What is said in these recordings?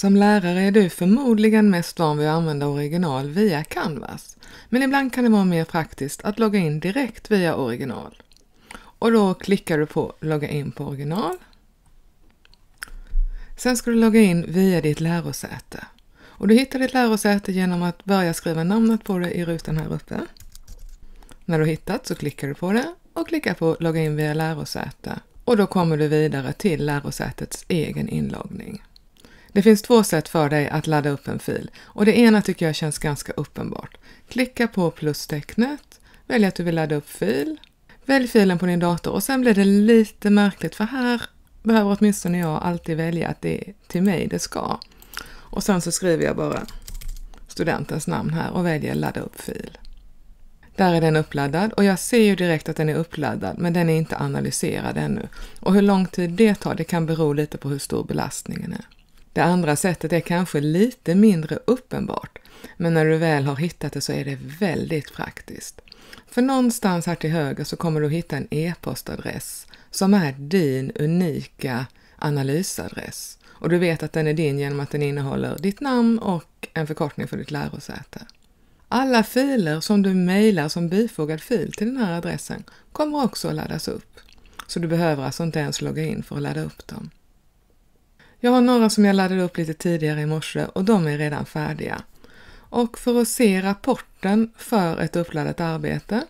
Som lärare är du förmodligen mest van vid att använda original via Canvas, men ibland kan det vara mer praktiskt att logga in direkt via original. Och då klickar du på Logga in på original. Sen ska du logga in via ditt lärosäte. Och du hittar ditt lärosäte genom att börja skriva namnet på det i rutan här uppe. När du hittat så klickar du på det och klickar på Logga in via lärosäte och då kommer du vidare till lärosätets egen inloggning. Det finns två sätt för dig att ladda upp en fil och det ena tycker jag känns ganska uppenbart. Klicka på plustecknet, välj att du vill ladda upp fil, välj filen på din dator och sen blir det lite märkligt för här behöver åtminstone jag alltid välja att det är till mig det ska. Och sen så skriver jag bara studentens namn här och väljer ladda upp fil. Där är den uppladdad och jag ser ju direkt att den är uppladdad men den är inte analyserad ännu. Och hur lång tid det tar det kan bero lite på hur stor belastningen är. Det andra sättet är kanske lite mindre uppenbart, men när du väl har hittat det så är det väldigt praktiskt. För någonstans här till höger så kommer du hitta en e-postadress som är din unika analysadress. Och du vet att den är din genom att den innehåller ditt namn och en förkortning för ditt lärosäte. Alla filer som du mejlar som bifogad fil till den här adressen kommer också att laddas upp. Så du behöver alltså inte ens logga in för att ladda upp dem. Jag har några som jag laddade upp lite tidigare i morse och de är redan färdiga. Och för att se rapporten för ett uppladdat arbete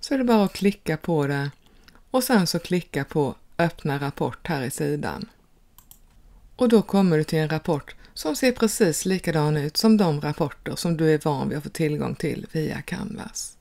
så är det bara att klicka på det och sen så klicka på Öppna rapport här i sidan. Och då kommer du till en rapport som ser precis likadan ut som de rapporter som du är van vid att få tillgång till via Canvas.